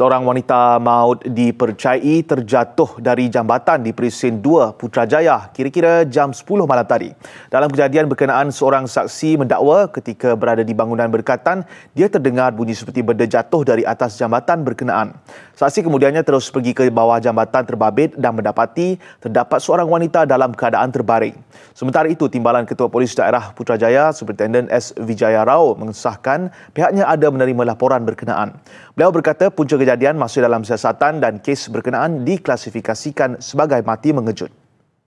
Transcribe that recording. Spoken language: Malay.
Seorang wanita maut dipercayai terjatuh dari jambatan di Perisin 2 Putrajaya kira-kira jam 10 malam tadi. Dalam kejadian berkenaan seorang saksi mendakwa ketika berada di bangunan berkatan, dia terdengar bunyi seperti benda jatuh dari atas jambatan berkenaan. Saksi kemudiannya terus pergi ke bawah jambatan terbabit dan mendapati terdapat seorang wanita dalam keadaan terbaring. Sementara itu, Timbalan Ketua Polis Daerah Putrajaya, Superintendent S. Vijaya Rao mengesahkan pihaknya ada menerima laporan berkenaan. Beliau berkata punca kejadian kejadian masih dalam siasatan dan kes berkenaan diklasifikasikan sebagai mati mengejut.